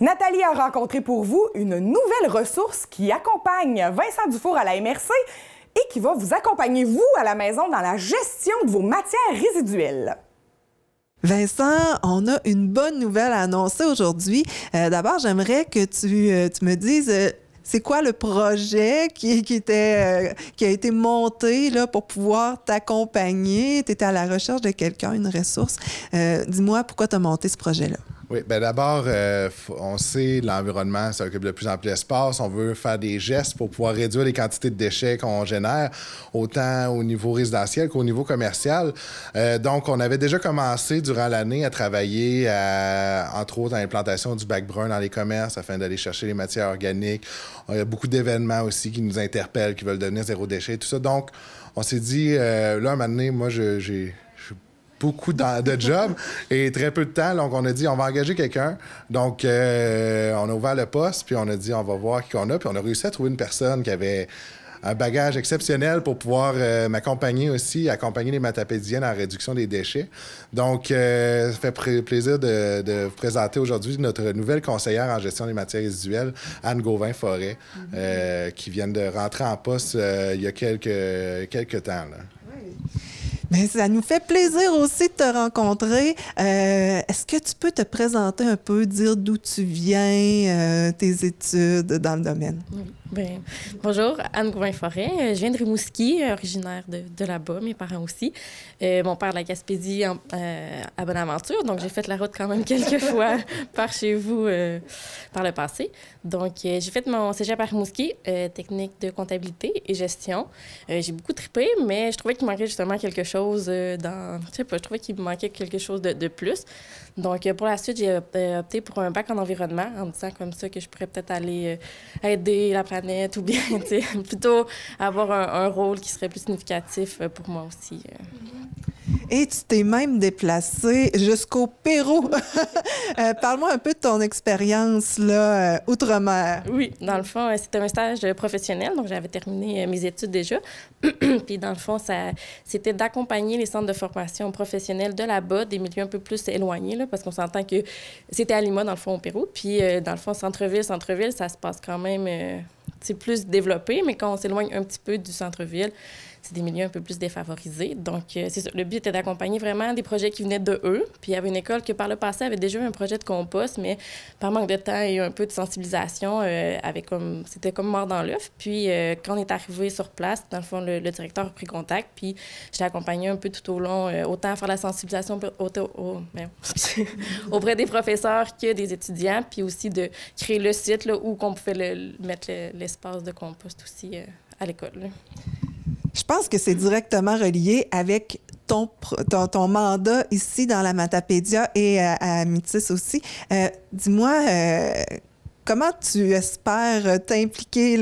Nathalie a rencontré pour vous une nouvelle ressource qui accompagne Vincent Dufour à la MRC et qui va vous accompagner, vous, à la maison, dans la gestion de vos matières résiduelles. Vincent, on a une bonne nouvelle à annoncer aujourd'hui. Euh, d'abord, j'aimerais que tu, euh, me dises euh, c'est quoi le projet qui, a été monté là, pour pouvoir t'accompagner? Tu étais à la recherche de quelqu'un, une ressource. Dis-moi pourquoi tu as monté ce projet-là. Oui, ben d'abord, euh, on sait l'environnement, ça occupe de plus en plus d'espace. On veut faire des gestes pour pouvoir réduire les quantités de déchets qu'on génère, autant au niveau résidentiel qu'au niveau commercial. Euh, donc, on avait déjà commencé durant l'année à travailler, entre autres, à l'implantation du bac brun dans les commerces afin d'aller chercher les matières organiques. Il y a beaucoup d'événements aussi qui nous interpellent, qui veulent devenir zéro déchet, tout ça. Donc, on s'est dit, euh, là, à un moment donné, moi, j'ai beaucoup de jobs et très peu de temps. Donc, on a dit, on va engager quelqu'un. Donc, euh, on a ouvert le poste, puis on a dit, on va voir qui qu'on a. Puis on a réussi à trouver une personne qui avait un bagage exceptionnel pour pouvoir euh, m'accompagner aussi, accompagner les matapédiennes en réduction des déchets. Donc, euh, ça fait plaisir de, vous présenter aujourd'hui notre nouvelle conseillère en gestion des matières résiduelles, Anne Gauvin-Forêt, mm-hmm. qui vient de rentrer en poste il y a quelques, quelques temps. Oui ça nous fait plaisir aussi de te rencontrer. Euh, est-ce que tu peux te présenter un peu, dire d'où tu viens, euh, tes études dans le domaine? Ben, bonjour, Anne gouvin forêt euh, Je viens de Rimouski, euh, originaire de, de là-bas, mes parents aussi. Euh, mon père de la Gaspésie euh, à Bonaventure, donc j'ai fait la route quand même quelques fois par chez vous par le passé. Donc, j'ai fait mon cégep à Rimouski, technique de comptabilité et gestion. j'ai beaucoup trippé, mais je trouvais qu'il manquait justement quelque chose dans... Je sais pas, je trouvais qu'il manquait quelque chose de, plus. Donc, pour la suite, j'ai opté pour un bac en environnement en me disant comme ça que je pourrais peut-être aller aider la planète ou bien plutôt avoir un, rôle qui serait plus significatif euh, pour moi aussi. Euh. Et tu t'es même déplacé jusqu'au Pérou. Euh, parle-moi un peu de ton expérience là, outre-mer. Oui, dans le fond, c'était un stage professionnel, donc j'avais terminé mes études déjà. Puis dans le fond, c'était d'accompagner les centres de formation professionnelle de là-bas, des milieux un peu plus éloignés, là, parce qu'on s'entend que c'était à Lima, dans le fond, au Pérou. Puis dans le fond, centre-ville, centre-ville, ça se passe quand même c'est plus développé, mais quand on s'éloigne un petit peu du centre-ville, c'est des milieux un peu plus défavorisés. Donc, euh, Le but était d'accompagner vraiment des projets qui venaient de eux. Puis il y avait une école qui par le passé avait déjà eu un projet de compost, mais par manque de temps et un peu de sensibilisation, euh, comme c'était comme mort dans l'œuf. Puis euh, quand on est arrivé sur place, dans le fond, le, directeur a pris contact. Puis je accompagné un peu tout au long, autant à faire la sensibilisation ben, auprès des professeurs que des étudiants, puis aussi de créer le site là, où qu'on pouvait mettre l'espace de compost aussi à l'école je pense que c'est directement relié avec ton, ton, mandat ici dans la Matapédia et euh, à, à aussi. Euh, dis-moi, euh, comment tu espères t'impliquer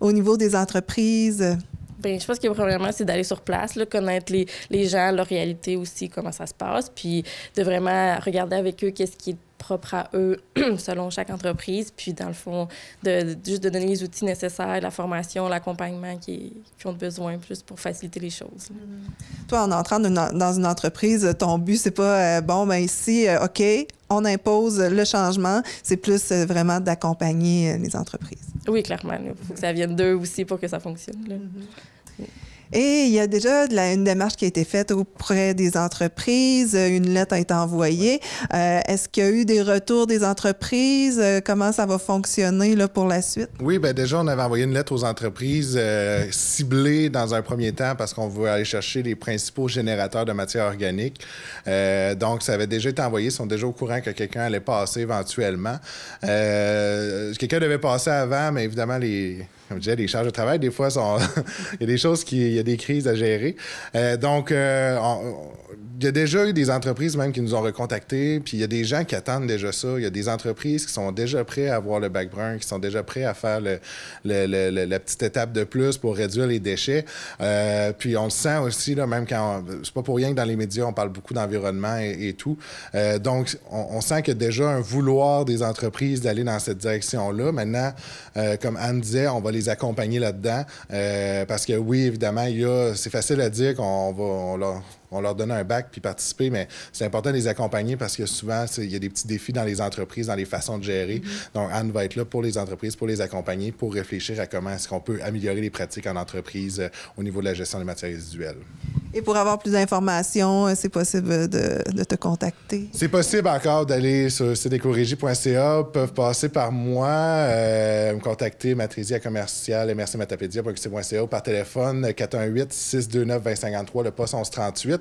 au niveau des entreprises? Bien, je pense que premièrement, c'est d'aller sur place, là, connaître les, les, gens, leur réalité aussi, comment ça se passe, puis de vraiment regarder avec eux qu'est-ce qui est propre à eux selon chaque entreprise. Puis, dans le fond, de, juste de donner les outils nécessaires, la formation, l'accompagnement qui, qui, ont besoin, plus pour faciliter les choses. Mm-hmm. Toi, en entrant dans une entreprise, ton but, c'est pas euh, bon, ben ici, euh, OK, on impose le changement. C'est plus euh, vraiment d'accompagner les entreprises. Oui, clairement. Il faut que ça vienne d'eux aussi pour que ça fonctionne. Mm-hmm. Et il y a déjà une démarche qui a été faite auprès des entreprises, euh, une lettre a été envoyée. Euh, est-ce qu'il y a eu des retours des entreprises? Euh, comment ça va fonctionner là, pour la suite? Oui, bien déjà, on avait envoyé une lettre aux entreprises ciblées ciblée dans un premier temps parce qu'on veut aller chercher les principaux générateurs de matière organique. donc, ça avait déjà été envoyé, ils sont déjà au courant que quelqu'un allait passer éventuellement. quelqu'un devait passer avant, mais évidemment, les, comme je disais, les charges de travail, des fois, sont... il y a des choses qui des crises à gérer. Euh, donc, euh, il y a déjà eu des entreprises même qui nous ont recontactés, puis il y a des gens qui attendent déjà ça. Il y a des entreprises qui sont déjà prêtes à avoir le bac brun, qui sont déjà prêtes à faire la petite étape de plus pour réduire les déchets. Euh, puis on le sent aussi, là, même quand... C'est pas pour rien que dans les médias, on parle beaucoup d'environnement et, tout. donc, on, sent qu'il y a déjà un vouloir des entreprises d'aller dans cette direction-là. Maintenant, comme Anne disait, on va les accompagner là-dedans parce que oui, évidemment, c'est facile à dire qu'on va, leur, donner donne un bac puis participer, mais c'est important de les accompagner parce que souvent, il y a des petits défis dans les entreprises, dans les façons de gérer. Mm-hmm. Donc, Anne va être là pour les entreprises, pour les accompagner, pour réfléchir à comment est-ce qu'on peut améliorer les pratiques en entreprise euh, au niveau de la gestion des matières résiduelles. Et pour avoir plus d'informations, euh, c'est possible de, te contacter. C'est possible encore d'aller sur e e ils peuvent passer par moi, euh, me contacter matrisia commercial merci ou par téléphone 418-629-2053, euh, le poste 1138.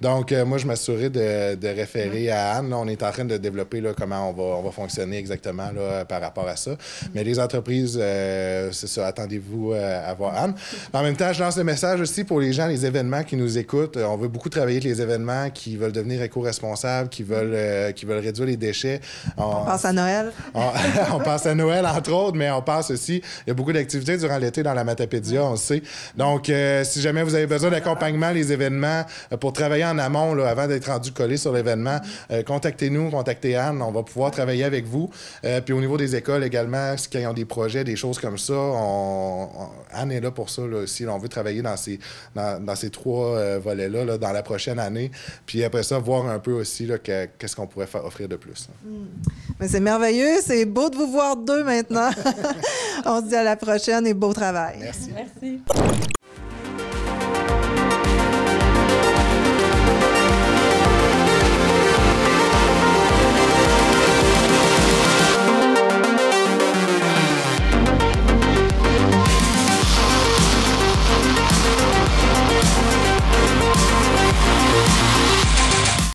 Donc, moi, je m'assurerai de, de, référer à Anne. on est en train de développer là, comment on va, fonctionner exactement par rapport à ça. Mm. Mais les entreprises, c'est ça, attendez-vous à voir Anne. En même temps, je lance le message aussi pour les gens, les événements qui nous écoutent, euh, on veut beaucoup travailler avec les événements qui veulent devenir éco-responsables, qui veulent, euh, qui veulent réduire les déchets. On, pense à Noël. On, pense à Noël, entre autres, mais on pense aussi, il y a beaucoup d'activités durant l'été dans la Matapédia, on le sait. Donc, euh, si jamais vous avez besoin d'accompagnement, les événements, pour travailler en amont, avant d'être rendu collé sur l'événement, contactez-nous, contactez Anne, on va pouvoir travailler avec vous. puis au niveau des écoles également, qui ont des projets, des choses comme ça, on, Anne est là pour ça. Là, si on veut travailler dans ces, dans ces trois euh, là dans la prochaine année. Puis après ça, voir un peu aussi qu'est-ce qu'on pourrait offrir de plus. Hmm. c'est merveilleux. C'est beau de vous voir deux maintenant. On se dit à la prochaine et beau travail. Merci.